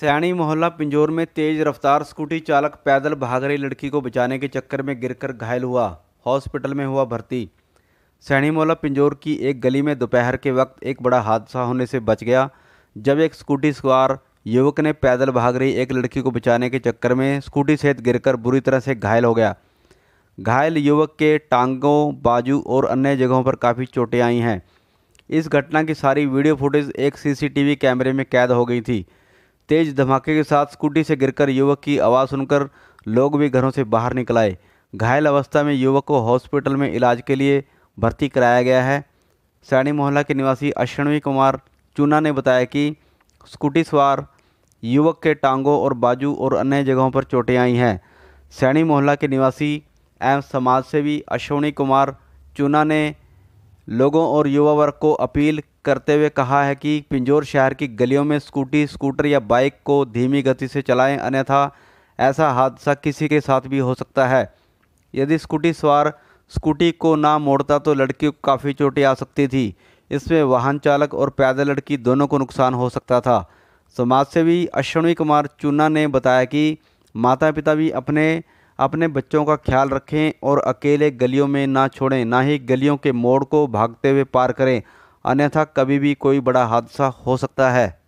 सैणी मोहल्ला पिंजौर में तेज रफ्तार स्कूटी चालक पैदल भाग रही लड़की को बचाने के चक्कर में गिरकर घायल हुआ हॉस्पिटल में हुआ भर्ती सैनी मोहल्ला पिंजौर की एक गली में दोपहर के वक्त एक बड़ा हादसा होने से बच गया जब एक स्कूटी सवार युवक ने पैदल भाग रही एक लड़की को बचाने के चक्कर में स्कूटी सहित गिरकर बुरी तरह से घायल हो गया घायल युवक के टांगों बाजू और अन्य जगहों पर काफ़ी चोटें आई हैं इस घटना की सारी वीडियो फुटेज एक सीसीटीवी कैमरे में कैद हो गई थी तेज धमाके के साथ स्कूटी से गिरकर युवक की आवाज़ सुनकर लोग भी घरों से बाहर निकल आए घायल अवस्था में युवक को हॉस्पिटल में इलाज के लिए भर्ती कराया गया है सैनी मोहल्ला के निवासी अश्विनी कुमार चूना ने बताया कि स्कूटी सवार युवक के टांगों और बाजू और अन्य जगहों पर चोटें आई हैं सैनी मोहल्ला के निवासी एवं समाजसेवी अश्विनी कुमार चूना ने लोगों और युवा वर्ग को अपील करते हुए कहा है कि पिंजौर शहर की गलियों में स्कूटी स्कूटर या बाइक को धीमी गति से चलाएं अन्यथा ऐसा हादसा किसी के साथ भी हो सकता है यदि स्कूटी सवार स्कूटी को ना मोड़ता तो लड़की को काफ़ी चोटें आ सकती थी इसमें वाहन चालक और पैदल लड़की दोनों को नुकसान हो सकता था समाजसेवी अश्विनी कुमार चूना ने बताया कि माता पिता भी अपने अपने बच्चों का ख्याल रखें और अकेले गलियों में ना छोड़ें ना ही गलियों के मोड़ को भागते हुए पार करें अन्यथा कभी भी कोई बड़ा हादसा हो सकता है